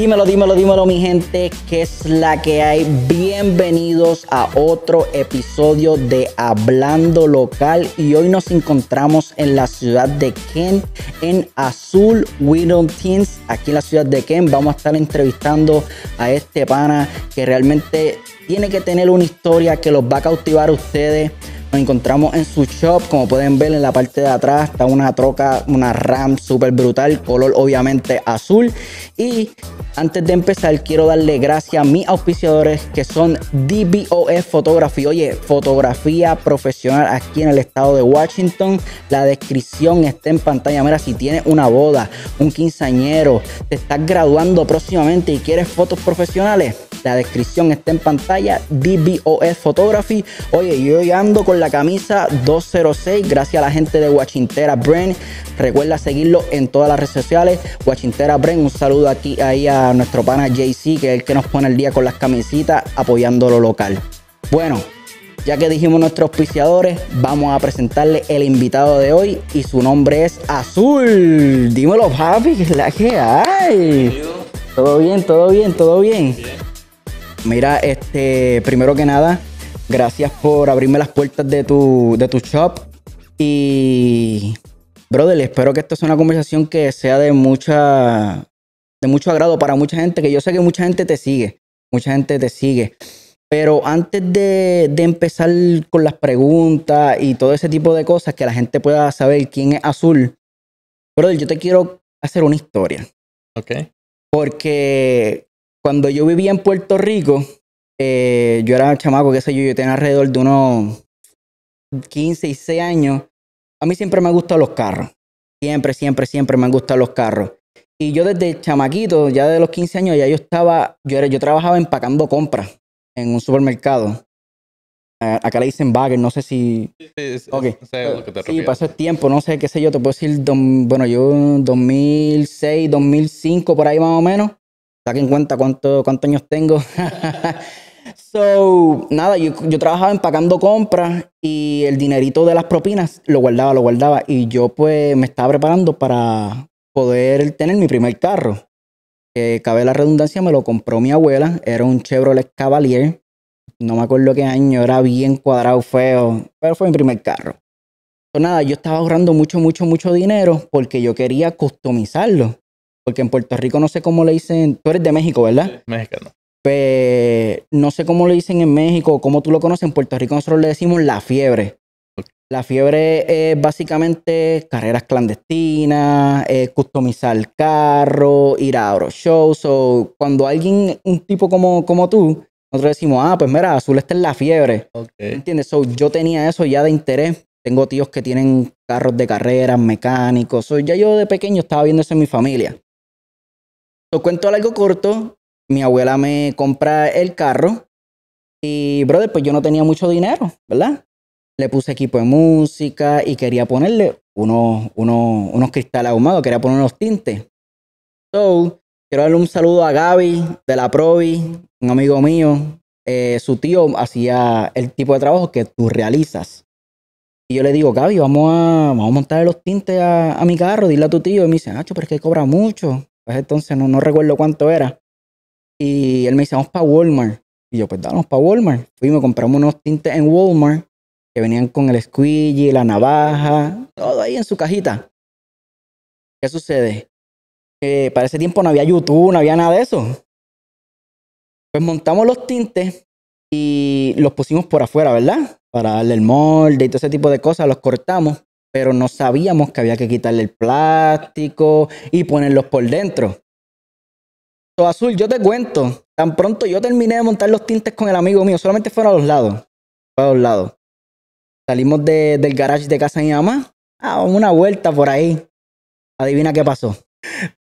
Dímelo, dímelo, dímelo mi gente, que es la que hay. Bienvenidos a otro episodio de Hablando Local y hoy nos encontramos en la ciudad de Kent, en Azul Widow Teens, aquí en la ciudad de Kent. Vamos a estar entrevistando a este pana que realmente tiene que tener una historia que los va a cautivar a ustedes nos encontramos en su shop, como pueden ver en la parte de atrás está una troca, una RAM súper brutal, color obviamente azul. Y antes de empezar quiero darle gracias a mis auspiciadores que son DBOS Photography. Oye, fotografía profesional aquí en el estado de Washington. La descripción está en pantalla. Mira, si tienes una boda, un quinceañero, te estás graduando próximamente y quieres fotos profesionales la descripción está en pantalla. DBOS Photography. Oye, yo hoy ando con la camisa 206. Gracias a la gente de Guachintera Brand. Recuerda seguirlo en todas las redes sociales. Guachintera Brand. Un saludo aquí ahí a nuestro pana JC, que es el que nos pone el día con las camisitas, apoyando lo local. Bueno, ya que dijimos nuestros auspiciadores, vamos a presentarle el invitado de hoy y su nombre es Azul. Dímelo, papi, que es la que hay. ¿Todo bien, todo bien, todo bien. Mira, este, primero que nada, gracias por abrirme las puertas de tu, de tu shop. Y, brother, espero que esta sea una conversación que sea de mucha, de mucho agrado para mucha gente, que yo sé que mucha gente te sigue, mucha gente te sigue. Pero antes de, de empezar con las preguntas y todo ese tipo de cosas, que la gente pueda saber quién es Azul, brother, yo te quiero hacer una historia. Ok. Porque cuando yo vivía en Puerto Rico, eh, yo era chamaco, qué sé yo, yo tenía alrededor de unos 15 y 6 años. A mí siempre me gustan los carros. Siempre, siempre, siempre me han gustado los carros. Y yo desde chamaquito, ya de los 15 años, ya yo estaba, yo, era, yo trabajaba empacando compras en un supermercado. acá le dicen bagger, no sé si... Sí, sí pasó el tiempo, no sé, qué sé yo, te puedo decir, bueno, yo 2006, 2005, por ahí más o menos en cuenta cuánto, cuántos años tengo. so, nada, yo, yo trabajaba empacando compras y el dinerito de las propinas lo guardaba, lo guardaba. Y yo pues me estaba preparando para poder tener mi primer carro. Que cabe la redundancia, me lo compró mi abuela. Era un Chevrolet Cavalier. No me acuerdo qué año, era bien cuadrado, feo. Pero fue mi primer carro. Entonces, nada, yo estaba ahorrando mucho, mucho, mucho dinero porque yo quería customizarlo porque en Puerto Rico no sé cómo le dicen, tú eres de México, ¿verdad? mexicano. Pues, no sé cómo le dicen en México, cómo tú lo conoces, en Puerto Rico nosotros le decimos la fiebre. La fiebre es básicamente carreras clandestinas, eh, customizar carro, ir a shows. O cuando alguien, un tipo como, como tú, nosotros decimos, ah, pues mira, azul está en la fiebre. Okay. ¿Entiendes? yo tenía eso ya de interés. Tengo tíos que tienen carros de carreras, mecánicos. ya yo de pequeño estaba viendo eso en mi familia. Lo cuento algo corto. Mi abuela me compra el carro. Y, brother, pues yo no tenía mucho dinero, ¿verdad? Le puse equipo de música y quería ponerle unos, cristales ahumados, quería poner los tintes. So, quiero darle un saludo a Gaby de la Provi, un amigo mío. Eh, su tío hacía el tipo de trabajo que tú realizas. Y yo le digo, Gaby, vamos a, vamos a montar los tintes a, a mi carro, dile a tu tío. Y me dice, Nacho, pero es que cobra mucho. Pues entonces no, no recuerdo cuánto era. Y él me dice, vamos para Walmart. Y yo, pues vamos para Walmart. Fui me compramos unos tintes en Walmart que venían con el squeegee, la navaja, todo ahí en su cajita. ¿Qué sucede? Que para ese tiempo no había YouTube, no había nada de eso. Pues montamos los tintes y los pusimos por afuera, ¿verdad? Para darle el molde y todo ese tipo de cosas, los cortamos pero no sabíamos que había que quitarle el plástico y ponerlos por dentro. Todo Azul, yo te cuento, tan pronto yo terminé de montar los tintes con el amigo mío, solamente fueron a los lados, fue a los lados. Salimos del garage de casa de mi mamá, a una vuelta por ahí. Adivina qué pasó.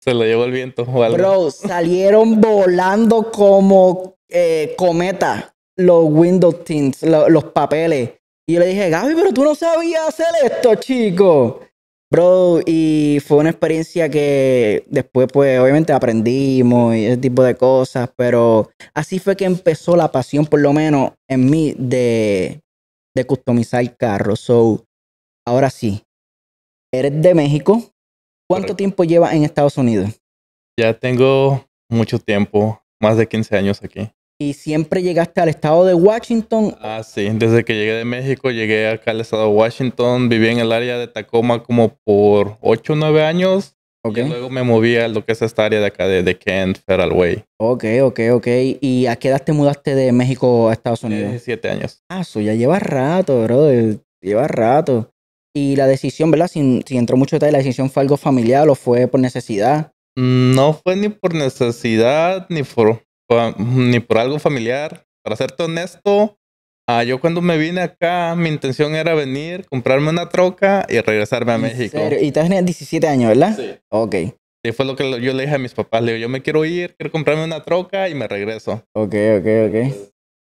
Se lo llevó el viento. Bro, salieron volando como eh, cometa los window tints, los papeles. Y le dije, Gaby, pero tú no sabías hacer esto, chico. Bro, y fue una experiencia que después, pues, obviamente aprendimos y ese tipo de cosas, pero así fue que empezó la pasión, por lo menos en mí, de, de customizar carros. So, ahora sí, eres de México. ¿Cuánto tiempo llevas en Estados Unidos? Ya tengo mucho tiempo, más de 15 años aquí y siempre llegaste al estado de Washington. Ah, sí, desde que llegué de México, llegué acá al estado de Washington, viví en el área de Tacoma como por 8 o 9 años. Okay. Y luego me moví a lo que es esta área de acá de, Kent, Federal Way. Ok, ok, ok. ¿Y a qué edad te mudaste de México a Estados Unidos? 17 años. Ah, eso ya lleva rato, bro. Lleva rato. Y la decisión, ¿verdad? Si, si entró mucho detalle, ¿la decisión fue algo familiar o fue por necesidad? Mm, no fue ni por necesidad, ni por, Mm, ni por algo familiar. Para serte honesto, Ah, yo cuando me vine acá, mi intención era venir, comprarme una troca y regresarme a México. Y tú tenías 17 años, ¿verdad? Sí. Ok. Y fue lo que yo le dije a mis papás. Le digo, yo me quiero ir, quiero comprarme una troca y me regreso. Ok, ok, ok.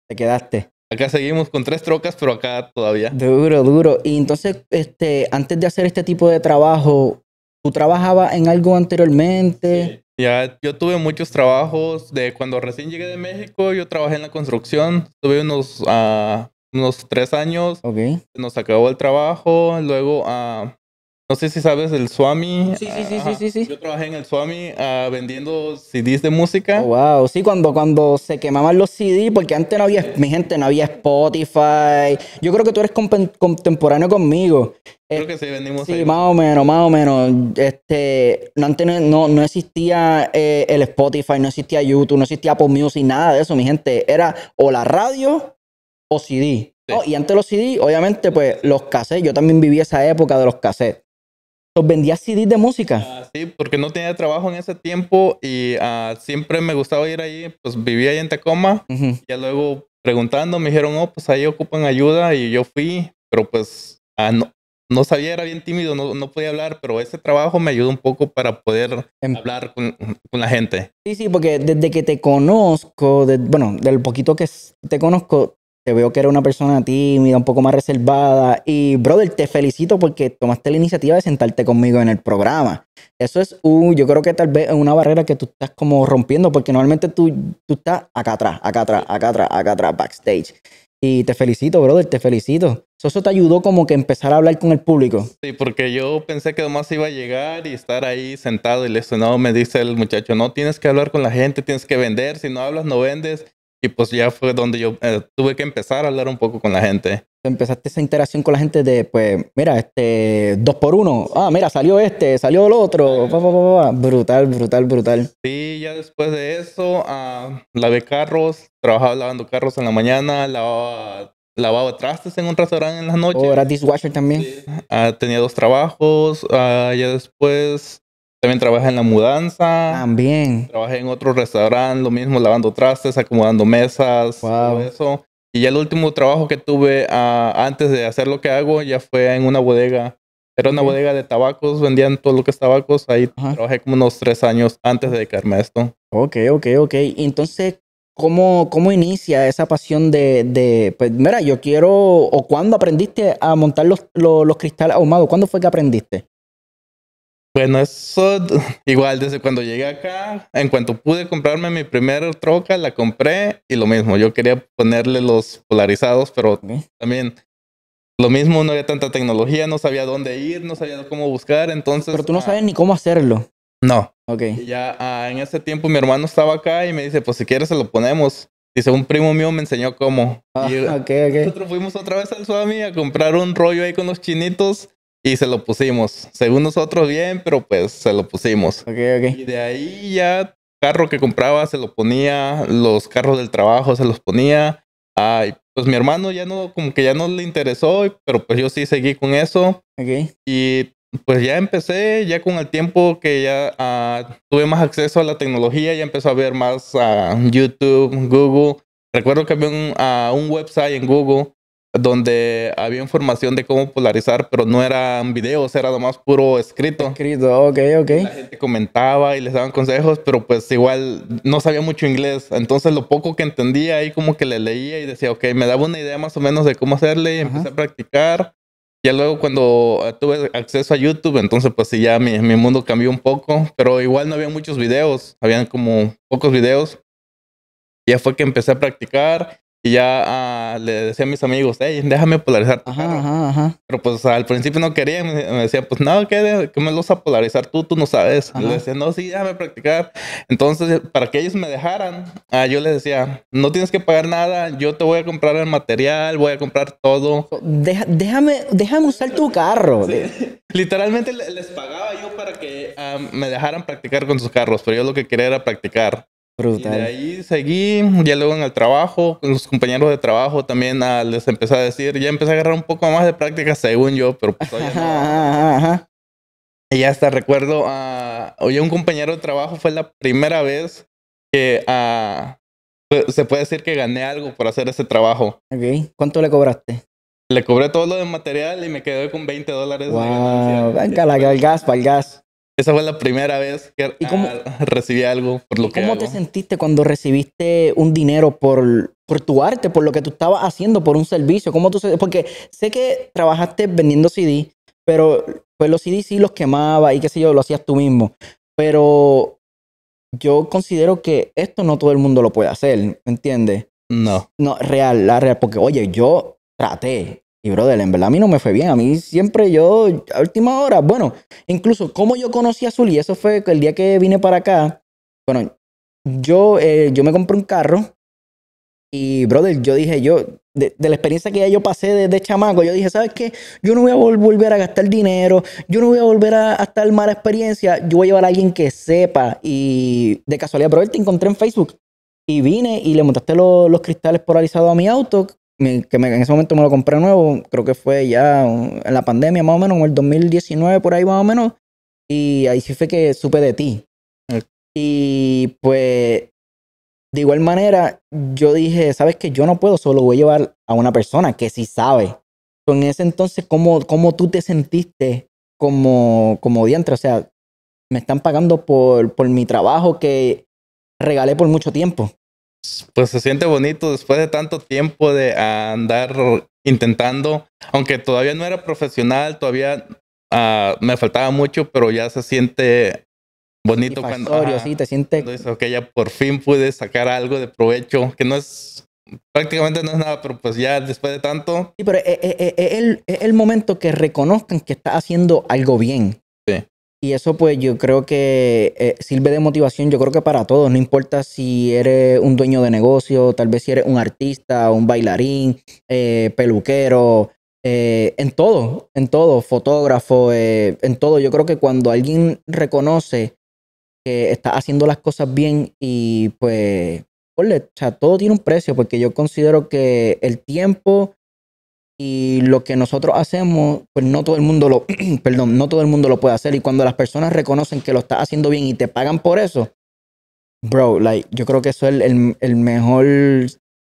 Te quedaste. Acá seguimos con tres trocas, pero acá todavía. Duro, duro. Y entonces, este, antes de hacer este tipo de trabajo, ¿tú trabajabas en algo anteriormente? Sí. Ya, yo tuve muchos trabajos de cuando recién llegué de México, yo trabajé en la construcción, tuve unos, ah, unos tres años, nos acabó el trabajo, luego a ah, no sé si sabes el Swami. Sí, sí, sí, sí, sí, Yo trabajé en el Swami ah, vendiendo CDs de música. Oh, wow, sí, cuando, cuando se quemaban los CDs, porque antes no había, mi gente, no había Spotify. Yo creo que tú eres contemporáneo conmigo. Creo eh, que sí, vendimos. Sí, más o menos, más o menos. Este, antes no, no, existía eh, el Spotify, no existía YouTube, no existía Apple Music, nada de eso, mi gente. Era o la radio o CD. y antes los CDs, obviamente, pues los cassettes. Yo también viví esa época de los cassettes vendía CDs de música. Ah, sí, porque no tenía trabajo en ese tiempo y ah, siempre me gustaba ir ahí, pues vivía ahí en Tacoma. y Ya luego preguntando me dijeron, oh, pues ahí ocupan ayuda y yo fui, pero pues ah, no, no sabía, era bien tímido, no, podía hablar, pero ese trabajo me ayudó un poco para poder em. hablar con, con, la gente. Sí, sí, porque desde que te conozco, de, bueno, del poquito que te conozco, te veo que eres una persona tímida, un poco más reservada. Y, brother, te felicito porque tomaste la iniciativa de sentarte conmigo en el programa. Eso es, yo creo que tal vez es una barrera que tú estás como rompiendo, porque normalmente tú, estás acá atrás, acá atrás, acá atrás, acá atrás, backstage. Y te felicito, brother, te felicito. Eso te ayudó como que empezar a hablar con el público. Sí, porque yo pensé que nomás iba a llegar y estar ahí sentado y le No, me dice el muchacho, no, tienes que hablar con la gente, tienes que vender. Si no hablas, no vendes. Y pues ya fue donde yo eh, tuve que empezar a hablar un poco con la gente. Empezaste esa interacción con la gente de, pues, mira, este, dos por uno. Ah, mira, salió este, salió el otro. brutal, brutal, brutal. Sí, ya después de eso, ah, lavé carros, trabajaba lavando carros en la mañana, lavaba, lavaba trastes en un restaurante en la noche. O oh, era dishwasher también. Ah, tenía dos trabajos. Ah, ya después también trabaja en la mudanza. También. Trabajé en otro restaurante, lo mismo, lavando trastes, acomodando mesas, wow. todo eso. Y ya el último trabajo que tuve ah, antes de hacer lo que hago ya fue en una bodega. Era una bodega de tabacos, vendían todo lo que es tabacos. Ahí trabajé como unos tres años antes de dedicarme a esto. Ok, ok, ok. Entonces, ¿cómo, cómo inicia esa pasión de, pues mira, yo quiero, o cuándo aprendiste a montar los, los, los cristales ahumados? ¿Cuándo fue que aprendiste? Bueno, eso igual desde cuando llegué acá, en cuanto pude comprarme mi primer troca, la compré y lo mismo, yo quería ponerle los polarizados, pero también lo mismo, no había tanta tecnología, no sabía dónde ir, no sabía cómo buscar, entonces... Pero tú no ah, sabes ni cómo hacerlo. No. Ok. Y ya ah, en ese tiempo mi hermano estaba acá y me dice, pues si quieres se lo ponemos. Dice, un primo mío me enseñó cómo. Ah, okay, okay. Nosotros fuimos otra vez al Suami a comprar un rollo ahí con los chinitos y se lo pusimos. Según nosotros, bien, pero pues se lo pusimos. Ok, ok. Y de ahí ya, carro que compraba se lo ponía, los carros del trabajo se los ponía. Ay, pues mi hermano ya no, como que ya no le interesó, pero pues yo sí seguí con eso. Ok. Y pues ya empecé, ya con el tiempo que ya ah, tuve más acceso a la tecnología, ya empezó a ver más a ah, YouTube, Google. Recuerdo que había un, ah, un website en Google donde había información de cómo polarizar, pero no eran videos, era nomás puro escrito. Escrito, ok, ok. La gente comentaba y les daban consejos, pero pues igual no sabía mucho inglés, entonces lo poco que entendía ahí como que le leía y decía, ok, me daba una idea más o menos de cómo hacerle y empecé a practicar. Ya luego cuando ah, tuve acceso a YouTube, entonces pues sí, ya mi, mi mundo cambió un poco, pero igual no había muchos videos, habían como pocos videos. Ya fue que empecé a practicar y ya ah, le decía a mis amigos, hey, déjame polarizar. Pero pues al principio no querían. Me, decía, pues no, ¿qué, me los a polarizar tú? Tú no sabes. decía, no, sí, déjame practicar. Entonces, para que ellos me dejaran, ah, yo les decía, no tienes que pagar nada. Yo te voy a comprar el material, voy a comprar todo. déjame, déjame usar tu carro. Literalmente les pagaba yo para que ah, me dejaran practicar con sus carros. Pero yo lo que quería era practicar. Brutal. Y de ahí seguí, ya luego en el trabajo, los compañeros de trabajo también ah, les empecé a decir, ya empecé a agarrar un poco más de práctica según yo, pero pues ya no. hasta recuerdo, a ah, oye, un compañero de trabajo fue la primera vez que ah, se puede decir que gané algo por hacer ese trabajo. ¿cuánto le cobraste? Le cobré todo lo de material y me quedé con 20 dólares. de ganancia. Venga, la, el gas, para el gas. Esa fue la primera vez que recibí algo por lo que ¿Cómo te sentiste cuando recibiste un dinero por, por tu arte, por lo que tú estabas haciendo, por un servicio? ¿Cómo tú, porque sé que trabajaste vendiendo CD, pero pues los CD sí los quemaba y qué sé yo, lo hacías tú mismo. Pero yo considero que esto no todo el mundo lo puede hacer, ¿me entiendes? No. No, real, la real, porque oye, yo traté, y brother, en verdad a mí no me fue bien. A mí siempre yo, a última hora, bueno, incluso como yo conocí a Zully, eso fue el día que vine para acá. Bueno, yo, eh, yo me compré un carro y, brother, yo dije, yo, de, la experiencia que ya yo pasé de, chamaco, yo dije, ¿sabes qué? Yo no voy a volver a gastar dinero, yo no voy a volver a, estar en mala experiencia, yo voy a llevar a alguien que sepa. Y de casualidad, brother, te encontré en Facebook y vine y le montaste los cristales polarizados a mi auto que en ese momento me lo compré nuevo, creo que fue ya en la pandemia más o menos, en el 2019 por ahí más o menos, y ahí sí fue que supe de ti. Y pues, de igual manera, yo dije, sabes que yo no puedo, solo voy a llevar a una persona que sí sabe. en ese entonces, ¿cómo, ¿cómo, tú te sentiste como, como diantre? O sea, me están pagando por, por mi trabajo que regalé por mucho tiempo pues se siente bonito después de tanto tiempo de andar intentando, aunque todavía no era profesional, todavía ah, me faltaba mucho, pero ya se siente bonito cuando... sí, te siente... Entonces, ya por fin pude sacar algo de provecho, que no es prácticamente no es nada, pero pues ya después de tanto. Sí, pero eh, eh, eh, el, el, momento que reconozcan que está haciendo algo bien. Y eso pues yo creo que eh, sirve de motivación, yo creo que para todos, no importa si eres un dueño de negocio, tal vez si eres un artista, un bailarín, eh, peluquero, eh, en todo, en todo, fotógrafo, en todo. Yo creo que cuando alguien reconoce que está haciendo las cosas bien y pues, ole, o sea, todo tiene un precio, porque yo considero que el tiempo y lo que nosotros hacemos, pues no todo el mundo lo, perdón, no todo el mundo lo puede hacer. Y cuando las personas reconocen que lo estás haciendo bien y te pagan por eso, bro, like, yo creo que eso es el, mejor,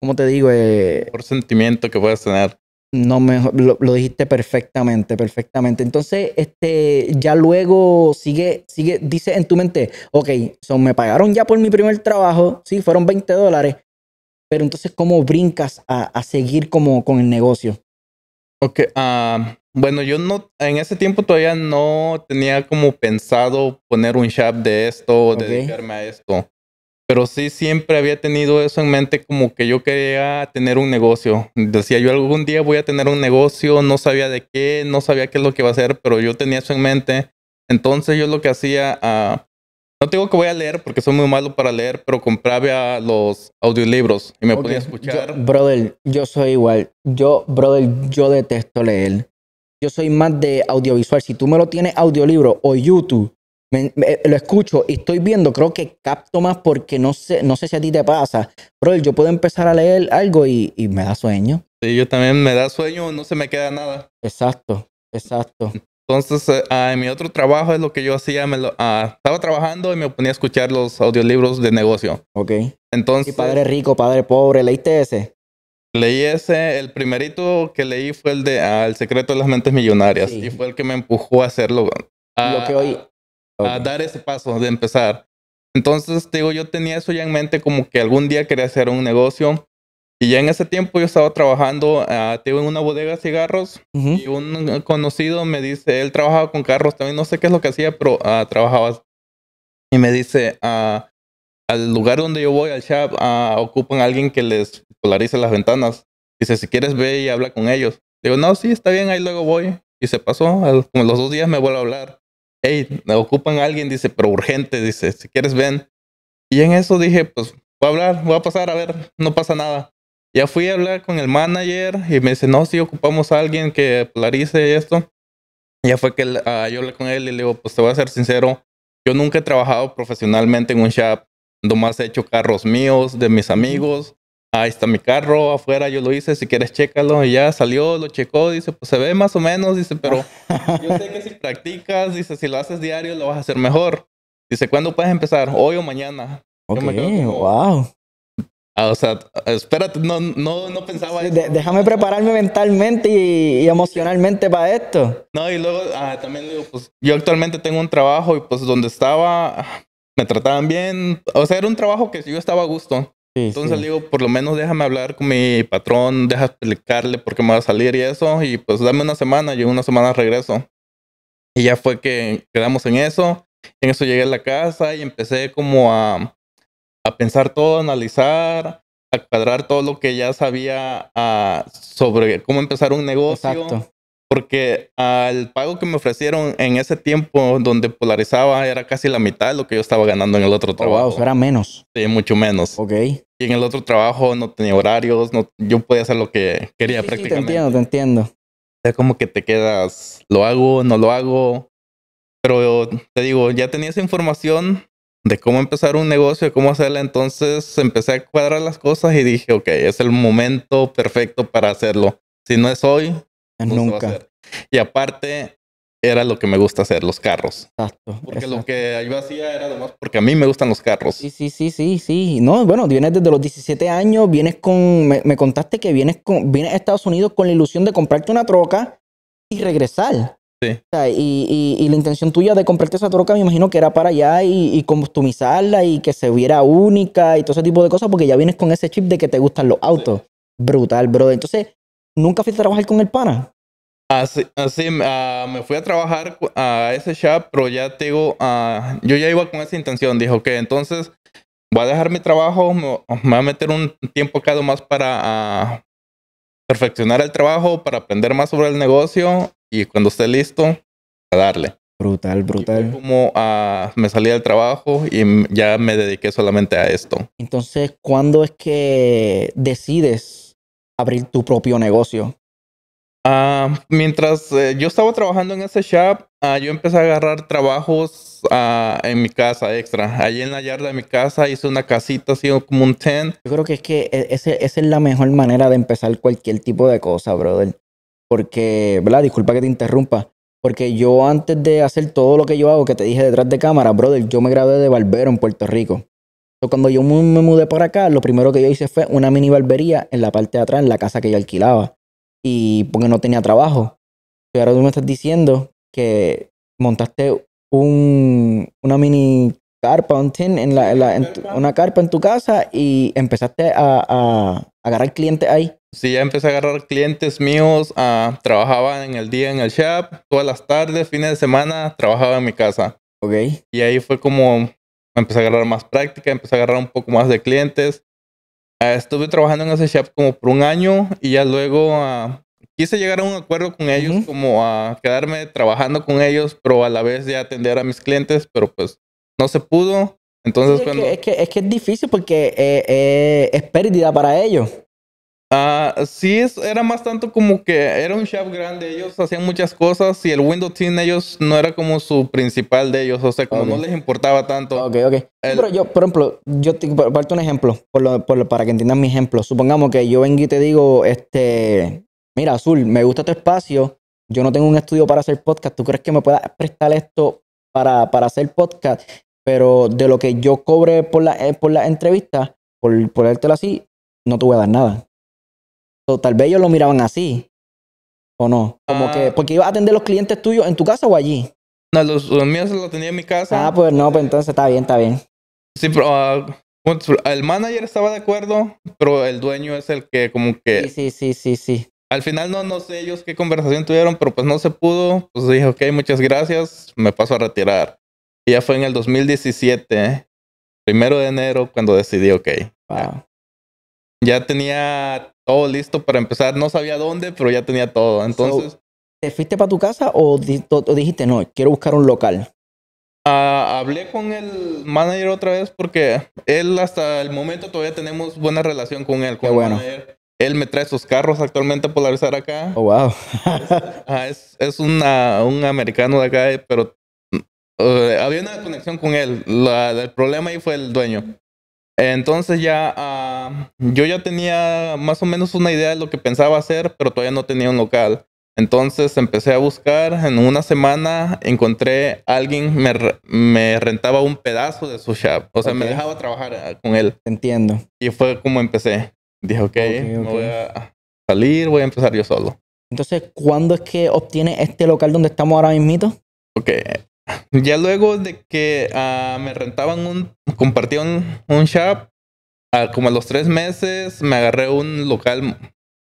¿cómo te digo? el eh, mejor sentimiento que puedes tener. No, mejor, lo, dijiste perfectamente, perfectamente. Entonces, este, ya luego sigue, sigue, dice en tu mente, ok, son me pagaron ya por mi primer trabajo, sí, fueron 20 dólares, pero entonces, ¿cómo brincas a, a seguir como con el negocio? Ok, ah, bueno, yo no, en ese tiempo todavía no tenía como pensado poner un shop de esto o dedicarme a esto. Pero sí siempre había tenido eso en mente como que yo quería tener un negocio. Decía yo algún día voy a tener un negocio, no sabía de qué, no sabía qué es lo que iba a hacer, pero yo tenía eso en mente. Entonces yo lo que hacía, ah, no te digo que voy a leer porque soy muy malo para leer, pero compraba los audiolibros y me podía escuchar. brother, yo soy igual. Yo, brother, yo detesto leer. Yo soy más de audiovisual. Si tú me lo tienes audiolibro o YouTube, lo escucho y estoy viendo, creo que capto más porque no sé, no sé si a ti te pasa. Brother, yo puedo empezar a leer algo y, y me da sueño. Sí, yo también me da sueño, no se me queda nada. Exacto, exacto. Entonces, eh, ah, en mi otro trabajo es lo que yo hacía, ah, estaba trabajando y me ponía a escuchar los audiolibros de negocio. Ok. Entonces... padre rico, padre pobre, leíste ese? Leí ese, el primerito que leí fue el de ah, El secreto de las mentes millonarias y fue el que me empujó a hacerlo. A, lo que hoy... A dar ese paso de empezar. Entonces, digo, yo tenía eso ya en mente como que algún día quería hacer un negocio y ya en ese tiempo yo estaba trabajando, ah, tengo en una bodega de cigarros y un ah, conocido me dice, él trabajaba con carros también, no sé qué es lo que hacía, pero ah, trabajaba. Y me dice, al lugar donde yo voy, al shop, ocupan a alguien que les polarice las ventanas. Dice, si quieres ve y habla con ellos. Digo, no, sí, está bien, ahí luego voy. Y se pasó, como los dos días me vuelve a hablar. Hey, me ocupan a alguien, dice, pero urgente, dice, si quieres ven. Y en eso dije, pues voy a hablar, voy a pasar, a ver, no pasa nada. Ya fui a hablar con el manager y me dice, no, si ocupamos a alguien que polarice esto. Ya fue que ah, yo hablé con él y le digo, pues te voy a ser sincero, yo nunca he trabajado profesionalmente en un shop, nomás he hecho carros míos, de mis amigos. Ahí está mi carro afuera, yo lo hice, si quieres chécalo. Y ya salió, lo checó, dice, pues se ve más o menos, dice, pero ah. yo sé que si practicas, dice, si lo haces diario, lo vas a hacer mejor. Dice, ¿cuándo puedes empezar? Hoy o mañana. Ok, wow. Ah, o sea, espérate, no, no, no pensaba déjame prepararme mentalmente y, emocionalmente para esto. No, y luego ah, también digo, pues yo actualmente tengo un trabajo y pues donde estaba me trataban bien. O sea, era un trabajo que yo estaba a gusto. Entonces le digo, por lo menos déjame hablar con mi patrón, déjame explicarle por qué me va a salir y eso. Y pues dame una semana, yo una semana regreso. Y ya fue que quedamos en eso. En eso llegué a la casa y empecé como a a pensar todo, analizar, a cuadrar todo lo que ya sabía sobre cómo empezar un negocio. Exacto. Porque al pago que me ofrecieron en ese tiempo donde polarizaba era casi la mitad de lo que yo estaba ganando en el otro oh, trabajo. era menos. Sí, mucho menos. Ok. Y en el otro trabajo no tenía horarios, no, yo podía hacer lo que quería prácticamente. te entiendo, te entiendo. sea, como que te quedas, lo hago, no lo hago. Pero te digo, ya tenía esa información, de cómo empezar un negocio, de cómo hacerla. Entonces empecé a cuadrar las cosas y dije, ok, es el momento perfecto para hacerlo. Si no es hoy, nunca. Y aparte, era lo que me gusta hacer, los carros. Exacto. Porque lo que yo hacía era más... porque a mí me gustan los carros. Sí, sí, sí, sí, sí. No, bueno, vienes desde los 17 años, vienes con, me, me contaste que vienes, con, vienes a Estados Unidos con la ilusión de comprarte una troca y regresar. Y, la intención tuya de comprarte esa troca, me imagino que era para allá y, y, customizarla y que se viera única y todo ese tipo de cosas, porque ya vienes con ese chip de que te gustan los autos. Brutal, bro. Entonces, ¿nunca fuiste a trabajar con el pana? Así, así ah, me fui a trabajar a ese shop, pero ya tengo, uh, ah, yo ya iba con esa intención. Dijo que entonces voy a dejar mi trabajo, me, voy a meter un tiempo cada más para ah, perfeccionar el trabajo, para aprender más sobre el negocio y cuando esté listo, a darle. Brutal, brutal. Como ah, me salí del trabajo y ya me dediqué solamente a esto. Entonces, ¿cuándo es que decides abrir tu propio negocio? Ah, mientras eh, yo estaba trabajando en ese shop, ah, yo empecé a agarrar trabajos en mi casa extra. Allí en la yarda de mi casa hice una casita así como un tent. Yo creo que es que e, esa es la mejor manera de empezar cualquier tipo de cosa, brother porque, ¿verdad? Disculpa que te interrumpa. Porque yo antes de hacer todo lo que yo hago, que te dije detrás de cámara, brother, yo me gradué de barbero en Puerto Rico. Entonces, cuando yo me mudé por acá, lo primero que yo hice fue una mini barbería en la parte de atrás, en la casa que yo alquilaba. Y porque no tenía trabajo. Y ahora tú me estás diciendo que montaste un, una mini carpa, un en tu, una carpa en tu casa y empezaste a agarrar clientes ahí. Sí, ya empecé a agarrar clientes míos, trabajaban ah, trabajaba en el día en el shop, todas las tardes, fines de semana, trabajaba en mi casa. Ok. Y ahí fue como empecé a agarrar más práctica, empecé a agarrar un poco más de clientes. Ah, estuve trabajando en ese shop como por un año y ya luego ah, quise llegar a un acuerdo con ellos, como a quedarme trabajando con ellos, pero a la vez ya atender a mis clientes, pero pues no se pudo. Entonces, es, que, es, que, es, difícil porque eh, eh, es pérdida para ellos. Ah, sí, era más tanto como que era un chef grande, ellos hacían muchas cosas y el Windows Team ellos no era como su principal de ellos, o sea, como no les importaba tanto. Ok, ok. Pero yo, por ejemplo, yo te parto un ejemplo, para que entiendas mi ejemplo. Supongamos que yo vengo y te digo, este, mira, Azul, me gusta tu espacio, yo no tengo un estudio para hacer podcast, ¿tú crees que me puedas prestar esto para, hacer podcast? Pero de lo que yo cobre por la, eh, por la entrevista, por, por así, no te voy a dar nada tal vez ellos lo miraban así. ¿O no? Como que, ah. porque iba a atender los clientes tuyos en tu casa o allí. No, los, míos los tenía en mi casa. Ah, pues no, pues entonces está bien, está bien. Sí, pero ah, el manager estaba de acuerdo, pero el dueño es el que como que... Sí, sí, sí, sí, sí. Al final no, no sé ellos qué conversación tuvieron, pero pues no se pudo. Pues dije, ok, muchas gracias, me paso a retirar. Y ya fue en el 2017, primero de enero, cuando decidí, ok. Wow. Ya tenía todo listo para empezar. No sabía dónde, pero ya tenía todo. Entonces. ¿Te fuiste para tu casa o, dijiste, no, quiero buscar un local? Ah, hablé con el manager otra vez porque él hasta el momento todavía tenemos buena relación con él. Con bueno. él me trae sus carros actualmente la polarizar acá. Oh, wow. es, es una, un americano de acá, eh, pero mm, eh, había una conexión con él. La, el problema ahí fue el dueño. Entonces ya ah, yo ya tenía más o menos una idea de lo que pensaba hacer, pero todavía no tenía un local. Entonces empecé a buscar, en una semana encontré a alguien, me, me rentaba un pedazo de su shop, o sea, me dejaba trabajar ah, con él. Entiendo. Y fue como empecé. Dije, ok, okay, voy a salir, voy a empezar yo solo. Entonces, ¿cuándo es que obtiene este local donde estamos ahora mismito? Ok, ya luego de que ah, me rentaban un, compartían un, shop, ah, como a los tres meses me agarré un local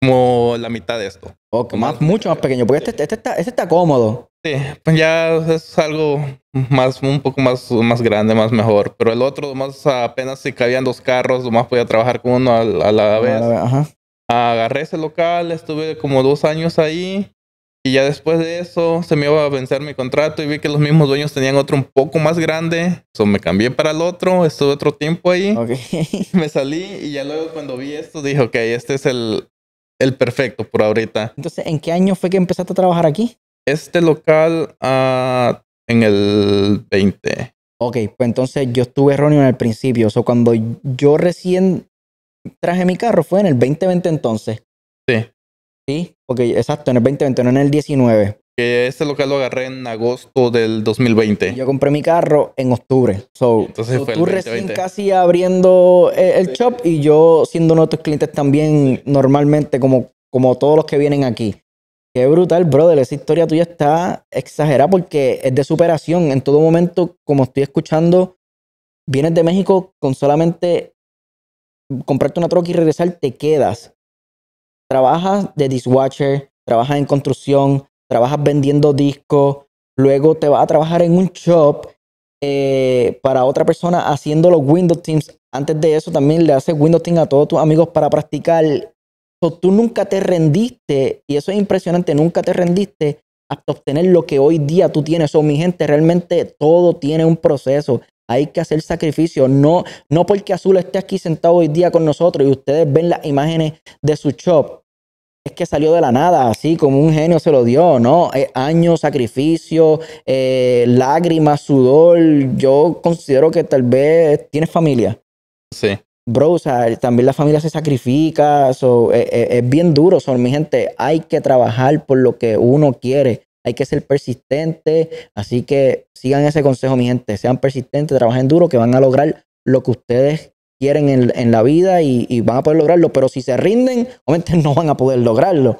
como la mitad de esto. más, mucho más pequeño, porque este, este, está, este está cómodo. Sí, pues ya es algo más, un poco más, más grande, más mejor. Pero el otro, más apenas se cabían dos carros, más podía trabajar con uno a, a la vez. Ajá. Agarré ese local, estuve como dos años ahí. Y ya después de eso se me iba a vencer mi contrato y vi que los mismos dueños tenían otro un poco más grande. Eso me cambié para el otro, estuve otro tiempo ahí. Okay. me salí y ya luego cuando vi esto dije, ok, este es el, el perfecto por ahorita. Entonces, ¿en qué año fue que empezaste a trabajar aquí? Este local ah, en el 20. Ok, pues entonces yo estuve erróneo en el principio. O sea, cuando yo recién traje mi carro fue en el 2020 entonces. Sí. Sí, porque exacto, en el 2020, no en el 19. Que ese local lo agarré en agosto del 2020. Yo compré mi carro en octubre. So, Entonces tú recién casi abriendo e-, el, shop y yo siendo uno de tus clientes también normalmente como, como todos los que vienen aquí. Qué brutal, brother. Esa historia tuya está exagerada porque es de superación. En todo momento, como estoy escuchando, vienes de México con solamente comprarte una troca y regresar, te quedas trabajas de Diswatcher, trabajas en construcción, trabajas vendiendo discos, luego te vas a trabajar en un shop eh, para otra persona haciendo los Windows Teams. Antes de eso también le haces Windows Teams a todos tus amigos para practicar. tú nunca te rendiste, y eso es impresionante, nunca te rendiste hasta obtener lo que hoy día tú tienes. O mi gente, realmente todo tiene un proceso. Hay que hacer sacrificio. No, no porque Azul esté aquí sentado hoy día con nosotros y ustedes ven las imágenes de su shop. Es que salió de la nada, así como un genio se lo dio, ¿no? Eh, años, sacrificio, eh, lágrimas, sudor. Yo considero que tal vez tiene familia. Sí. Bro, o sea, también la familia se sacrifica, eh, es, bien duro, son mi gente, hay que trabajar por lo que uno quiere hay que ser persistente. Así que sigan ese consejo, mi gente. Sean persistentes, trabajen duro, que van a lograr lo que ustedes quieren en, la vida y, van a poder lograrlo. Pero si se rinden, obviamente no van a poder lograrlo.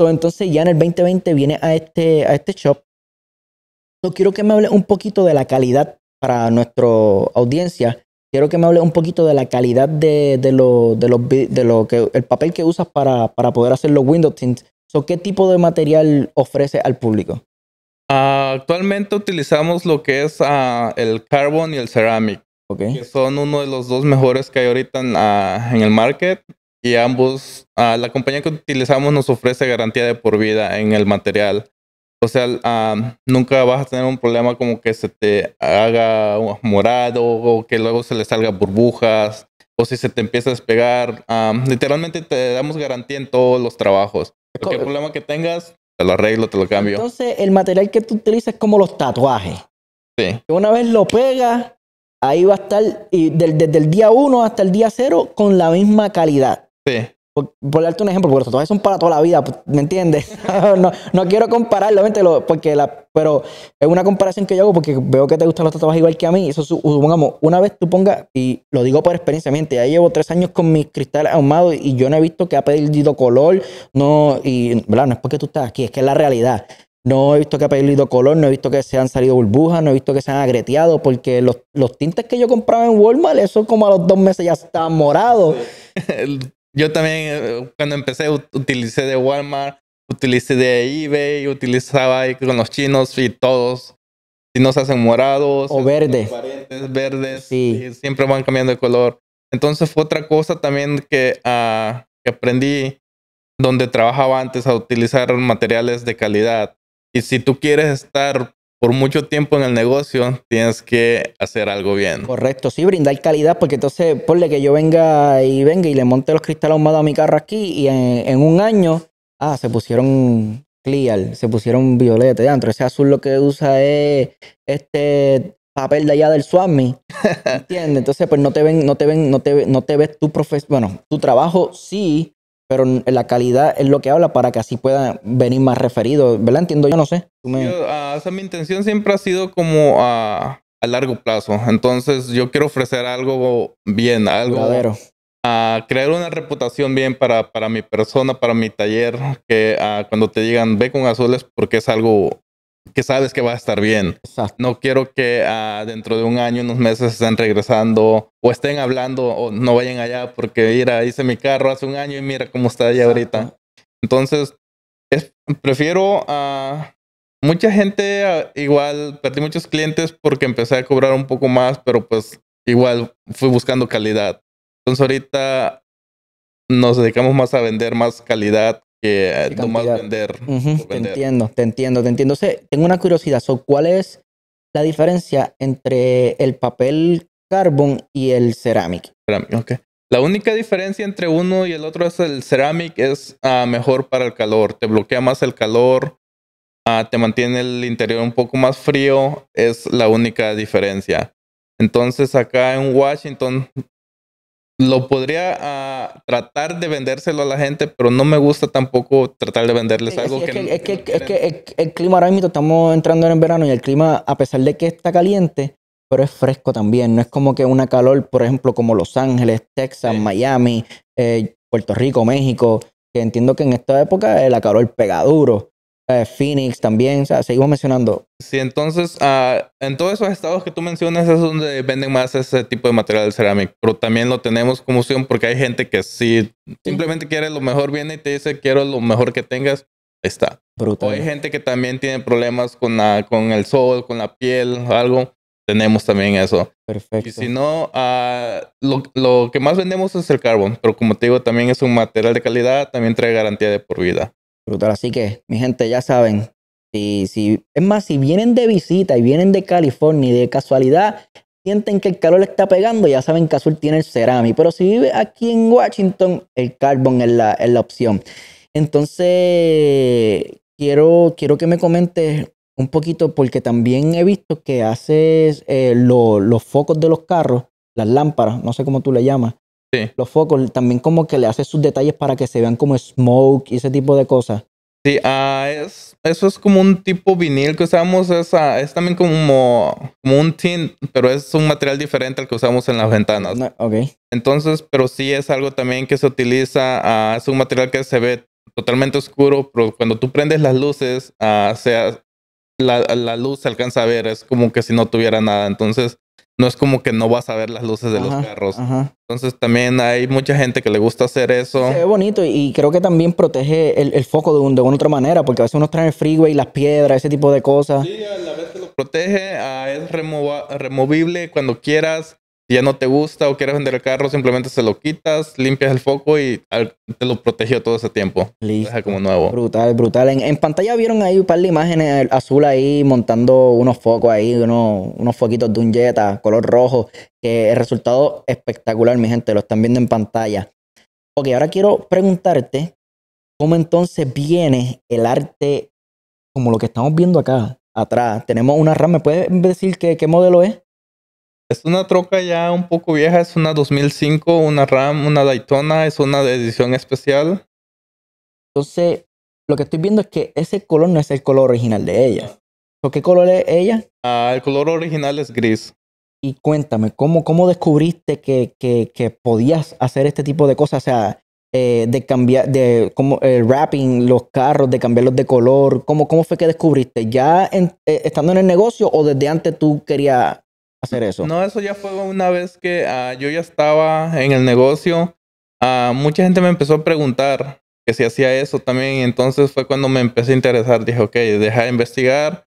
Entonces ya en el 2020 viene a este, a este shop. Yo quiero que me hable un poquito de la calidad para nuestra audiencia. Quiero que me hable un poquito de la calidad de, de, lo, que el papel que usas para, poder hacer los window tints So, ¿Qué tipo de material ofrece al público? Ah, actualmente utilizamos lo que es ah, el carbon y el ceramic, que son uno de los dos mejores que hay ahorita en, ah, el market. Y ambos, la compañía que utilizamos nos ofrece garantía de por vida en el material. O sea, nunca vas a tener un problema como que se te haga morado o que luego se le salga burbujas o si se te empieza a despegar. literalmente te damos garantía en todos los trabajos. Cualquier problema que tengas, te lo arreglo, te lo cambio. Entonces, el material que tú utilizas es como los tatuajes. Sí. Que una vez lo pegas, ahí va a estar y desde el día 1 hasta el día 0 con la misma calidad. Sí. Por, por, darte un ejemplo, porque los tatuajes son para toda la vida, pues, ¿me entiendes? no, no, quiero compararlo, porque la, pero es una comparación que yo hago porque veo que te gustan los tatuajes igual que a mí. Eso supongamos, una vez tú pongas, y lo digo por experiencia, miente, ya llevo tres años con mis cristales ahumados y yo no he visto que ha perdido color, no, y ¿verdad? no es porque tú estás aquí, es que es la realidad. No he visto que ha perdido color, no he visto que se han salido burbujas, no he visto que se han agreteado, porque los, los tintes que yo compraba en Walmart, eso como a los dos meses ya estaban morado Yo también, eh, cuando empecé, utilicé de Walmart utilicé de eBay, utilizaba ahí con los chinos y todos. Si se hacen morados. O verdes. Verdes. Y siempre van cambiando de color. Entonces fue otra cosa también que, ah, que aprendí donde trabajaba antes a utilizar materiales de calidad. Y si tú quieres estar por mucho tiempo en el negocio, tienes que hacer algo bien. Correcto, sí, brindar calidad, porque entonces ponle que yo venga y venga y le monte los cristales ahumados a mi carro aquí y en un año ah, se pusieron clear, se pusieron violeta, ya, ese azul lo que usa es este papel de allá del SWAMI, ¿entiendes? Entonces, pues no te ven, no te ven, no te, no te ves tu profesión. bueno, tu trabajo sí, pero la calidad es lo que habla para que así pueda venir más referidos, ¿verdad? Entiendo yo, no sé. Ah, mi intención siempre ha sido como a largo plazo, entonces yo quiero ofrecer algo bien, algo a crear una reputación bien para, para mi persona, para mi taller, que ah, cuando te digan ve con azules porque es algo que sabes que va a estar bien. No quiero que ah, dentro de un año, unos meses estén regresando o estén hablando o no vayan allá porque mira, hice mi carro hace un año y mira cómo está ahí ahorita. Entonces, prefiero a ah, mucha gente, igual perdí muchos clientes porque empecé a cobrar un poco más, pero pues igual fui buscando calidad. Entonces ahorita nos dedicamos más a vender más calidad que no más vender, Te entiendo, te entiendo, te entiendo. tengo una curiosidad. ¿Cuál es la diferencia entre el papel carbón y el cerámico? La única diferencia entre uno y el otro es el cerámico es ah, mejor para el calor. Te bloquea más el calor, ah, te mantiene el interior un poco más frío. Es la única diferencia. Entonces acá en Washington lo podría ah, tratar de vendérselo a la gente, pero no me gusta tampoco tratar de venderles algo que, es que, el, clima ahora mismo estamos entrando en verano y el clima, a pesar de que está caliente, pero es fresco también. No es como que una calor, por ejemplo, como Los Ángeles, Texas, Miami, eh, Puerto Rico, México, que entiendo que en esta época eh, la calor pega duro. Phoenix también, o sea, seguimos mencionando. Sí, entonces, ah, en todos esos estados que tú mencionas es donde venden más ese tipo de material cerámico, pero también lo tenemos como opción porque hay gente que sí, simplemente quiere lo mejor, viene y te dice, quiero lo mejor que tengas, está. Brutal. O hay gente que también tiene problemas con, la, con el sol, con la piel, algo. Tenemos también eso. Perfecto. Y si no, ah, lo, lo, que más vendemos es el carbón, pero como te digo, también es un material de calidad, también trae garantía de por vida. Así que, mi gente, ya saben. Si, si, es más, si vienen de visita y vienen de California y de casualidad sienten que el calor le está pegando, ya saben que Azul tiene el Cerami. Pero si vive aquí en Washington, el carbón es la, opción. Entonces, quiero, quiero que me comentes un poquito, porque también he visto que haces eh, los focos de los carros, las lámparas, no sé cómo tú le llamas, Sí. Los focos también como que le hace sus detalles para que se vean como smoke y ese tipo de cosas. Sí, ah, es, eso es como un tipo vinil que usamos, es, es también como, un tint, pero es un material diferente al que usamos en las ventanas. Ok. Entonces, pero sí es algo también que se utiliza, ah, es un material que se ve totalmente oscuro, pero cuando tú prendes las luces, ah, sea, la, la, luz se alcanza a ver, es como que si no tuviera nada. Entonces, no es como que no vas a ver las luces de los carros. Entonces también hay mucha gente que le gusta hacer eso. Se ve bonito y creo que también protege el, el foco de, un, de, una otra manera, porque a veces uno trae el freeway, las piedras, ese tipo de cosas. Sí, a la vez te lo protege, ah, es removible cuando quieras ya no te gusta o quieres vender el carro, simplemente se lo quitas, limpias el foco y te lo protegió todo ese tiempo. Listo. como nuevo. Brutal, brutal. En, pantalla vieron ahí un par de imágenes eh, azul ahí montando unos focos ahí, unos, unos foquitos de un Jetta, color rojo, que el resultado espectacular, mi gente, lo están viendo en pantalla. Ok, ahora quiero preguntarte cómo entonces viene el arte como lo que estamos viendo acá atrás. Tenemos una RAM, ¿me puedes decir qué, qué modelo es? Es una troca ya un poco vieja, es una 2005, una RAM, una Daytona, es una de edición especial. Entonces, lo que estoy viendo es que ese color no es el color original de ella. ¿O qué color es ella? Ah, el color original es gris. Y cuéntame, ¿cómo, cómo descubriste que, que, podías hacer este tipo de cosas? O sea, eh, de cambiar, de como el eh, wrapping los carros, de cambiarlos de color. ¿Cómo, cómo fue que descubriste? ¿Ya eh, estando en el negocio o desde antes tú querías hacer eso? No, eso ya fue una vez que ah, yo ya estaba en el negocio. Ah, mucha gente me empezó a preguntar que si hacía eso también. Entonces fue cuando me empecé a interesar. Dije, ok, deja de investigar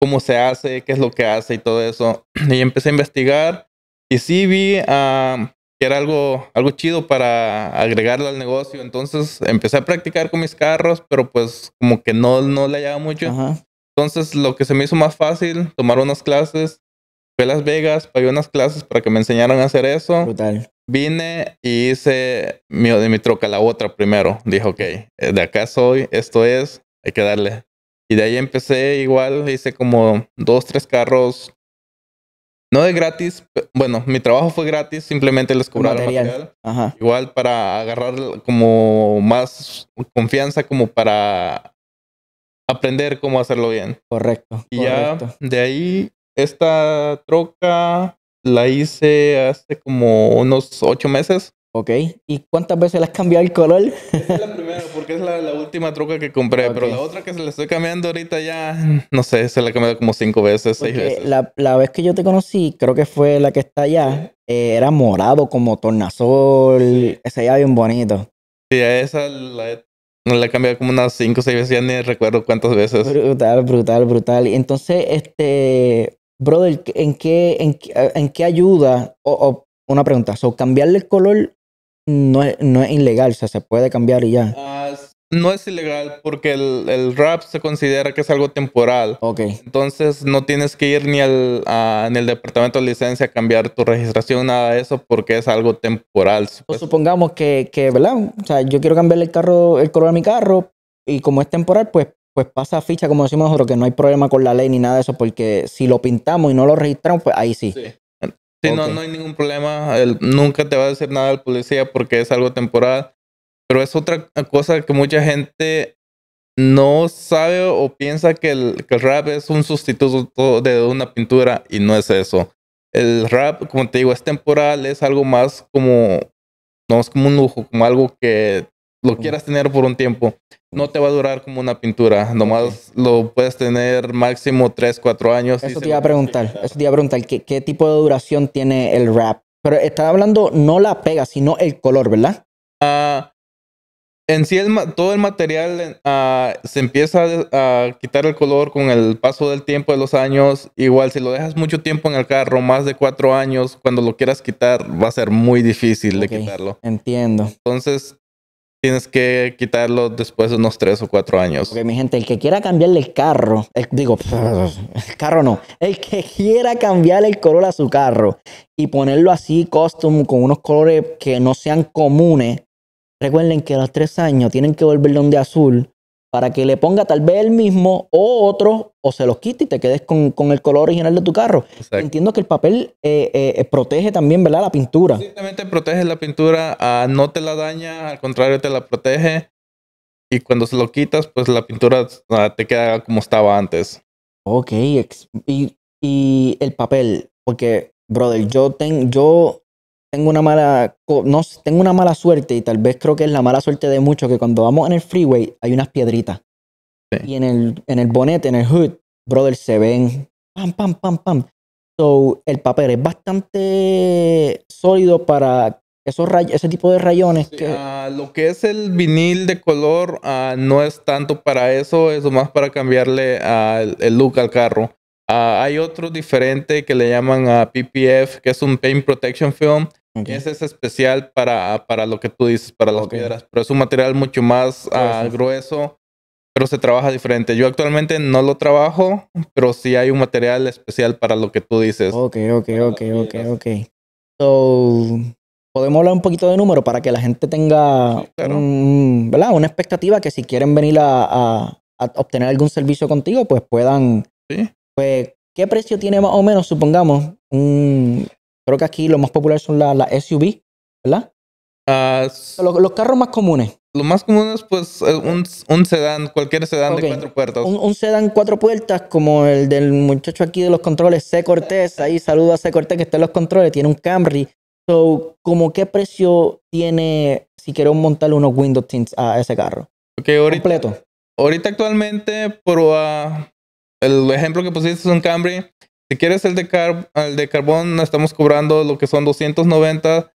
cómo se hace, qué es lo que hace y todo eso. Y empecé a investigar. Y sí vi ah, que era algo, algo chido para agregarlo al negocio. Entonces empecé a practicar con mis carros, pero pues como que no, no le hallaba mucho. Entonces lo que se me hizo más fácil, tomar unas clases Fui Las Vegas, pagué unas clases para que me enseñaran a hacer eso. Vine y hice mi, de mi troca la otra primero. Dijo, ok, eh, de acá soy, esto es, hay que darle. Y de ahí empecé igual, hice como dos, tres carros. No de gratis, bueno, mi trabajo fue gratis, simplemente les cobraron material. Igual para agarrar como más confianza, como para aprender cómo hacerlo bien. Correcto. Y ya de ahí esta troca la hice hace como unos ocho meses. Ok, ¿y cuántas veces la has cambiado el color? es la primera, porque es la, última troca que compré, pero la otra que se la estoy cambiando ahorita ya, no sé, se la he cambiado como cinco veces, seis veces. La, vez que yo te conocí, creo que fue la que está allá, eh, era morado como tornasol, Esa ese ya bien bonito. Sí, a esa la he cambiado como unas cinco o veces, ya ni recuerdo cuántas veces. Brutal, brutal, brutal. Entonces, este, brother, ¿en qué, en, qué ayuda? O, una pregunta, so, cambiarle el color no es, no es ilegal, o sea, se puede cambiar y ya. no es ilegal porque el, el, rap se considera que es algo temporal. Ok. Entonces no tienes que ir ni al en el departamento de licencia a cambiar tu registración, nada de eso, porque es algo temporal. Pues supongamos que, que, ¿verdad? O sea, yo quiero cambiarle el carro, el color a mi carro, y como es temporal, pues pues pasa ficha, como decimos nosotros, que no hay problema con la ley ni nada de eso, porque si lo pintamos y no lo registramos, pues ahí sí. Sí, no, no hay ningún problema. nunca te va a decir nada el policía porque es algo temporal. Pero es otra cosa que mucha gente no sabe o piensa que el, que el rap es un sustituto de una pintura y no es eso. El rap, como te digo, es temporal, es algo más como, no es como un lujo, como algo que lo quieras tener por un tiempo no te va a durar como una pintura, nomás lo puedes tener máximo 3, 4 años. Eso te iba a preguntar, eso te iba a preguntar, ¿qué, tipo de duración tiene el wrap? Pero estaba hablando no la pega, sino el color, ¿verdad? Ah, en sí, todo el material ah, se empieza a, quitar el color con el paso del tiempo, de los años. Igual, si lo dejas mucho tiempo en el carro, más de cuatro años, cuando lo quieras quitar, va a ser muy difícil de quitarlo. Entiendo. Entonces, tienes que quitarlo después de unos tres o cuatro años. Porque mi gente, el que quiera cambiarle el carro, digo, el carro no, el que quiera cambiar el color a su carro y ponerlo así custom con unos colores que no sean comunes, recuerden que a los tres años tienen que volverlo de azul para que le ponga tal vez el mismo o otro, o se los quite y te quedes con, el color original de tu carro. Entiendo que el papel eh, eh, protege también, ¿verdad? La pintura. Simplemente protege la pintura, ah, no te la daña, al contrario, te la protege. Y cuando se lo quitas, pues la pintura ah, te queda como estaba antes. Ok, y, el papel, porque, brother, yo, tengo... yo tengo una mala no, tengo una mala suerte y tal vez creo que es la mala suerte de muchos que cuando vamos en el freeway hay unas piedritas. Y en el, en el bonete, en el hood, brother, se ven pam, pam, pam, pam. So, el papel es bastante sólido para esos ese tipo de rayones. que... Ah, lo que es el vinil de color ah, no es tanto para eso, es más para cambiarle el, look al carro. Ah, hay otro diferente que le llaman a PPF, que es un Paint Protection Film ese es especial para, para lo que tú dices, para las piedras, pero es un material mucho más ah, grueso, pero se trabaja diferente. Yo actualmente no lo trabajo, pero sí hay un material especial para lo que tú dices. Ok, ok, ok, ok, ok. So, podemos hablar un poquito de número para que la gente tenga ¿verdad? una expectativa que si quieren venir a, a, a obtener algún servicio contigo, pues puedan... ¿Sí? Pues, ¿qué precio tiene más o menos, supongamos, un, Creo que aquí lo más popular son las la SUV, ¿verdad? los, carros más comunes. Lo más comunes, pues, eh, un, sedán, cualquier sedán de cuatro puertas. Un, sedán cuatro puertas, como el del muchacho aquí de los controles, C. Cortés. Ahí saludo a C. Cortés que está en los controles, tiene un Camry. So, ¿como qué precio tiene si quiero montarle unos window tints a ese carro? Okay, ahorita, Completo. Ahorita actualmente, por ah, el ejemplo que pusiste es un Camry, si quieres el de, de carbón, estamos cobrando lo que son 290,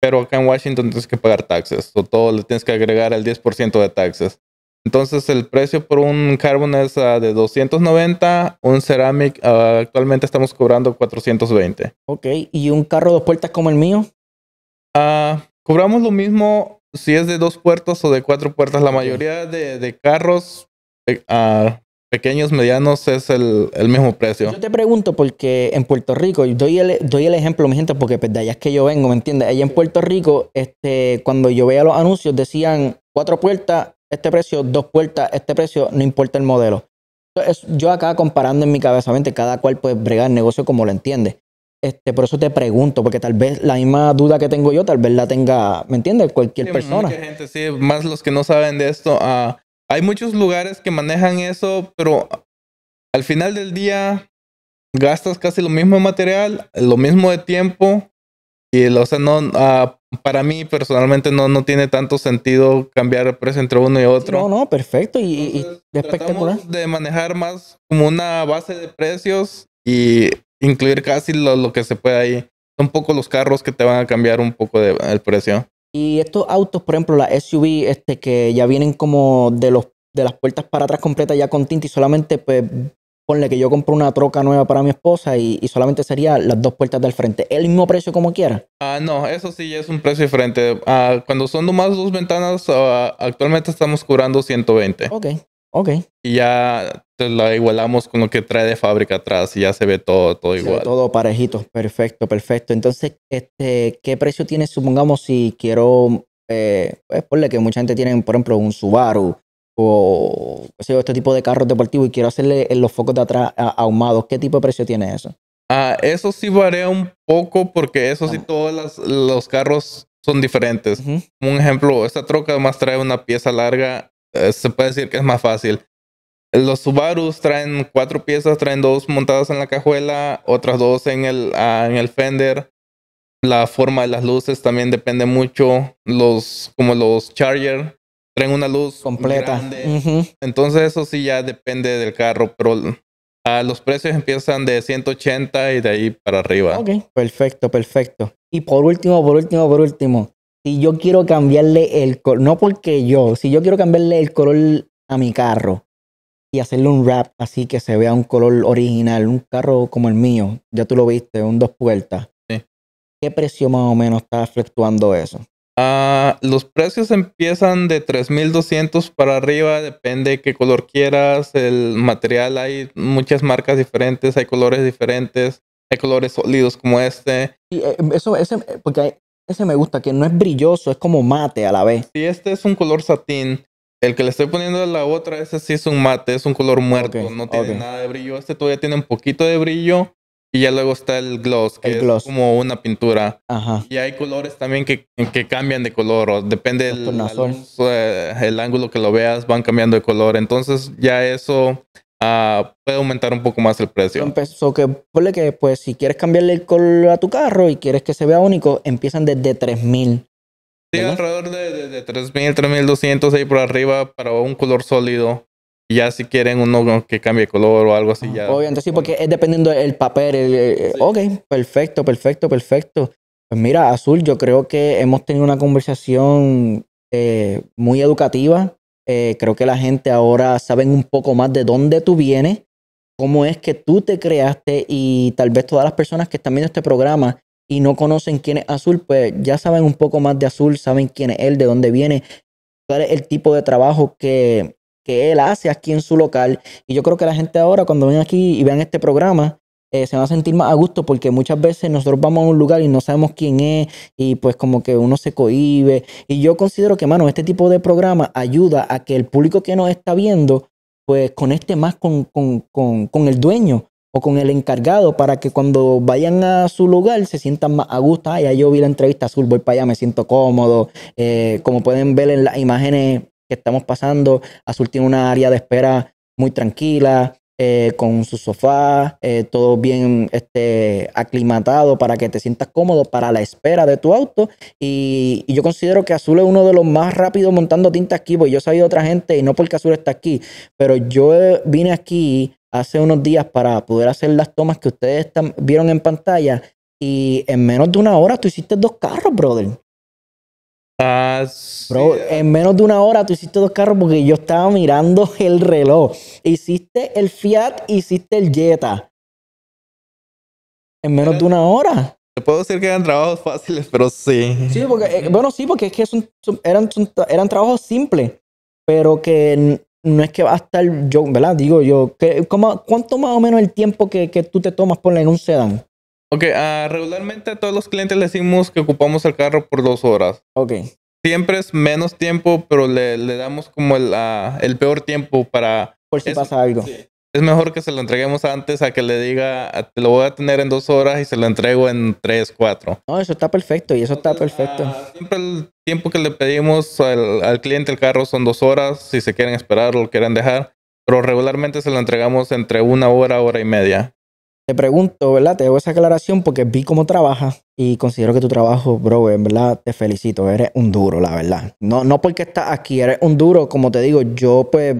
pero acá en Washington tienes que pagar taxes. O todo le tienes que agregar el 10% de taxes. Entonces el precio por un carbón es ah, de 290, un ceramic ah, actualmente estamos cobrando 420. Ok, ¿y un carro de dos puertas como el mío? Ah, cobramos lo mismo si es de dos puertas o de cuatro puertas. La mayoría de, de carros eh, pequeños, medianos es el, el, mismo precio. Yo te pregunto porque en Puerto Rico, y doy el, doy el ejemplo, mi gente, porque pues, de allá es que yo vengo, ¿me entiendes? Allá en Puerto Rico, este, cuando yo veía los anuncios, decían cuatro puertas, este precio, dos puertas, este precio, no importa el modelo. Entonces, yo acá comparando en mi cabeza, mente, cada cual puede bregar el negocio como lo entiende. Este, por eso te pregunto, porque tal vez la misma duda que tengo yo, tal vez la tenga, ¿me entiendes? Cualquier sí, persona. gente, sí, más los que no saben de esto, a ah, hay muchos lugares que manejan eso, pero al final del día gastas casi lo mismo de material, lo mismo de tiempo. Y, no, ah, para mí personalmente no, no tiene tanto sentido cambiar el precio entre uno y otro. No, no, perfecto y, De manejar más como una base de precios y incluir casi lo, que se puede ahí. Son poco los carros que te van a cambiar un poco de, el precio. Y estos autos, por ejemplo, la SUV, este, que ya vienen como de, los, de las puertas para atrás completas ya con tinta y solamente, pues, ponle que yo compro una troca nueva para mi esposa y, solamente sería las dos puertas del frente. ¿El mismo precio como quiera? Ah, no, eso sí es un precio diferente. Ah, cuando son nomás dos ventanas, ah, actualmente estamos curando 120. Ok, ok. Y ya la igualamos con lo que trae de fábrica atrás y ya se ve todo, todo igual. todo parejito, perfecto, perfecto. Entonces, este, ¿qué precio tiene, supongamos, si quiero, eh, pues que mucha gente tiene, por ejemplo, un Subaru o, este tipo de carros deportivos y quiero hacerle eh, los focos de atrás ahumados, ¿qué tipo de precio tiene eso? Ah, eso sí varía un poco porque eso sí todos los carros son diferentes. Un ejemplo, esta troca más trae una pieza larga, eh, se puede decir que es más fácil. Los Subarus traen cuatro piezas, traen dos montadas en la cajuela, otras dos ah, en el, fender. La forma de las luces también depende mucho. Los, como los Charger, traen una luz completa. Entonces eso sí ya depende del carro, pero ah, los precios empiezan de 180 y de ahí para arriba. Ok, perfecto, perfecto. Y por último, por último, por último, si yo quiero cambiarle el color, no porque yo, si yo quiero cambiarle el color a mi carro, y hacerle un wrap así que se vea un color original, un carro como el mío, ya tú lo viste, un dos puertas. Sí. ¿Qué precio más o menos está fluctuando eso? Ah, los precios empiezan de 3200 para arriba, depende qué color quieras, el material, hay muchas marcas diferentes, hay colores diferentes, hay colores sólidos como este. Y eh, eso, ese, porque ese me gusta, que no es brilloso, es como mate a la vez. Sí, este es un color satín. El que le estoy poniendo a la otra, ese sí es un mate, es un color muerto, no tiene nada de brillo. Este todavía tiene un poquito de brillo. Y ya luego está el gloss, que es como una pintura. Ajá. Y hay colores también que, cambian de color, o depende del eh, el, ángulo que lo veas, van cambiando de color. Entonces ya eso ah, puede aumentar un poco más el precio. Empezó que, que, pues, si quieres cambiarle el color a tu carro y quieres que se vea único, empiezan desde 3000. Sí, alrededor de, 3000, 3200 ahí por arriba para un color sólido. Y ya si quieren uno que cambie color o algo así, ah, ya. Obviamente sí, porque es dependiendo del papel. El, Ok, perfecto, perfecto, perfecto. Pues mira, Azul, yo creo que hemos tenido una conversación eh, muy educativa. Eh, creo que la gente ahora sabe un poco más de dónde tú vienes, cómo es que tú te creaste y tal vez todas las personas que están viendo este programa y no conocen quién es Azul, pues ya saben un poco más de Azul, saben quién es él, de dónde viene, cuál es el tipo de trabajo que, él hace aquí en su local. Y yo creo que la gente ahora, cuando ven aquí y vean este programa, eh, se va a sentir más a gusto porque muchas veces nosotros vamos a un lugar y no sabemos quién es y pues como que uno se cohíbe. Y yo considero que, mano, este tipo de programa ayuda a que el público que nos está viendo pues conecte más con, con, con, con el dueño, o con el encargado para que cuando vayan a su lugar se sientan más a gusto. Ah, yo vi la entrevista azul, voy para allá, me siento cómodo. Eh, como pueden ver en las imágenes que estamos pasando, Azul tiene una área de espera muy tranquila, eh, con su sofá, eh, todo bien este, aclimatado para que te sientas cómodo para la espera de tu auto. Y, yo considero que Azul es uno de los más rápidos montando tinta aquí, porque yo he sabido otra gente, y no porque Azul está aquí, pero yo vine aquí hace unos días para poder hacer las tomas que ustedes vieron en pantalla. Y en menos de una hora tú hiciste dos carros, brother. Ah, ah. en menos de una hora tú hiciste dos carros porque yo estaba mirando el reloj. Hiciste el Fiat, hiciste el Jetta. En menos de una hora. Te puedo decir que eran trabajos fáciles, pero sí. Sí, porque, eh, bueno, sí, porque es que eran trabajos simples, pero que no es que va a estar, yo, ¿verdad? Digo yo, ¿cuánto más o menos el tiempo que, que tú te tomas por en un sedán? Ok, ah, regularmente a todos los clientes le decimos que ocupamos el carro por dos horas. Ok. Siempre es menos tiempo, pero le, damos como el, ah, el peor tiempo para... Por si pasa algo. Sí es mejor que se lo entreguemos antes a que le diga, ah, te lo voy a tener en dos horas y se lo entrego en tres, cuatro. No, eso está perfecto y eso está ah, perfecto. siempre el tiempo que le pedimos al, al, cliente el carro son dos horas, si se quieren esperar o lo quieren dejar, pero regularmente se lo entregamos entre una hora, hora y media. Te pregunto, ¿verdad? Te debo esa aclaración porque vi cómo trabajas y considero que tu trabajo, bro, en verdad te felicito, eres un duro, la verdad. No, no porque estás aquí, eres un duro, como te digo, yo pues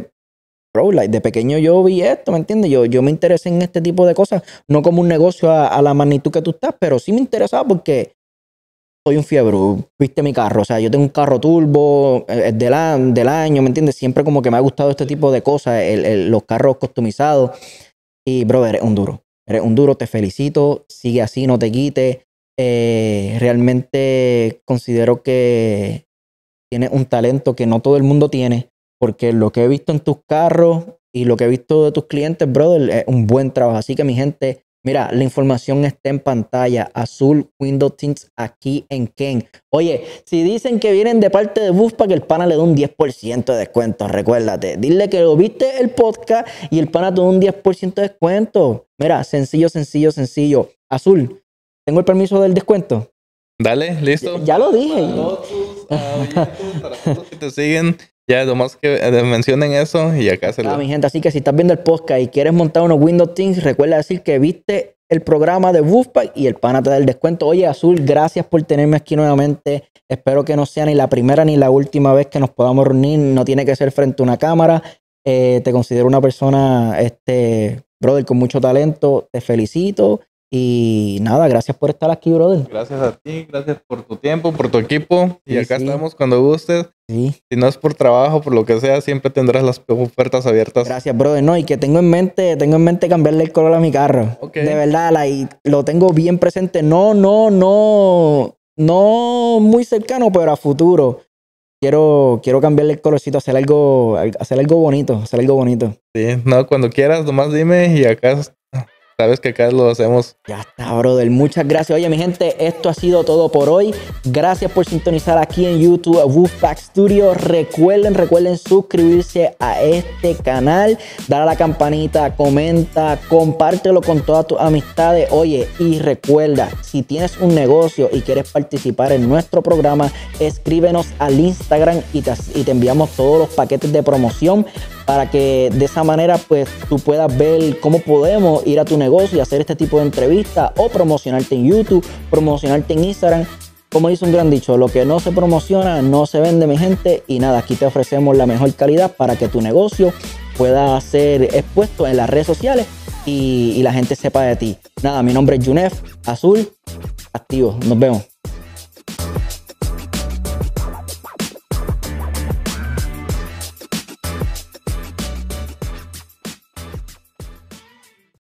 bro, de pequeño yo vi esto, ¿me entiendes? Yo, yo me interesé en este tipo de cosas, no como un negocio a, la magnitud que tú estás, pero sí me interesaba porque soy un fiebre, viste mi carro, o sea, yo tengo un carro turbo eh, es del, del, año, ¿me entiendes? Siempre como que me ha gustado este tipo de cosas, los carros customizados. Y, bro, eres un duro, eres un duro, te felicito, sigue así, no te quites. Eh, realmente considero que tienes un talento que no todo el mundo tiene porque lo que he visto en tus carros y lo que he visto de tus clientes, brother, es un buen trabajo. Así que mi gente, mira, la información está en pantalla. Azul Windows Teams, aquí en Ken. Oye, si dicen que vienen de parte de Buspa, que el pana le da un 10% de descuento, recuérdate. Dile que lo viste el podcast y el pana te da un 10% de descuento. Mira, sencillo, sencillo, sencillo. Azul, ¿tengo el permiso del descuento? Dale, listo. Ya, lo dije. que te siguen ya, nomás que eh, mencionen eso y acá se ah, lo. Ah, mi gente, así que si estás viendo el podcast y quieres montar unos Windows Things, recuerda decir que viste el programa de Wolfpack y el pana te da el descuento. Oye, Azul, gracias por tenerme aquí nuevamente. Espero que no sea ni la primera ni la última vez que nos podamos reunir. No tiene que ser frente a una cámara. Eh, te considero una persona, este, brother, con mucho talento. Te felicito y nada, gracias por estar aquí, brother. Gracias a ti, gracias por tu tiempo, por tu equipo. y acá estamos cuando gustes. Si no es por trabajo, por lo que sea, siempre tendrás las ofertas abiertas. Gracias, brother. No, y que tengo en mente, tengo en mente cambiarle el color a mi carro. De verdad, lo tengo bien presente. No, no, no, no muy cercano, pero a futuro. Quiero, quiero cambiarle el colorcito, hacer algo, hacer algo bonito, hacer algo bonito. Sí, no, cuando quieras, nomás dime y acá vez que acá lo hacemos. Ya está, brother. Muchas gracias. Oye, mi gente, esto ha sido todo por hoy. Gracias por sintonizar aquí en YouTube Wolfpack Studio. Recuerden, recuerden suscribirse a este canal, dar a la campanita, comenta, compártelo con todas tus amistades. Oye, y recuerda, si tienes un negocio y quieres participar en nuestro programa, escríbenos al Instagram y te, y te enviamos todos los paquetes de promoción para que de esa manera pues tú puedas ver cómo podemos ir a tu negocio y hacer este tipo de entrevistas o promocionarte en YouTube, promocionarte en Instagram. Como dice un gran dicho, lo que no se promociona no se vende, mi gente. Y nada, aquí te ofrecemos la mejor calidad para que tu negocio pueda ser expuesto en las redes sociales y, y la gente sepa de ti. Nada, mi nombre es Junef Azul. Activo, nos vemos.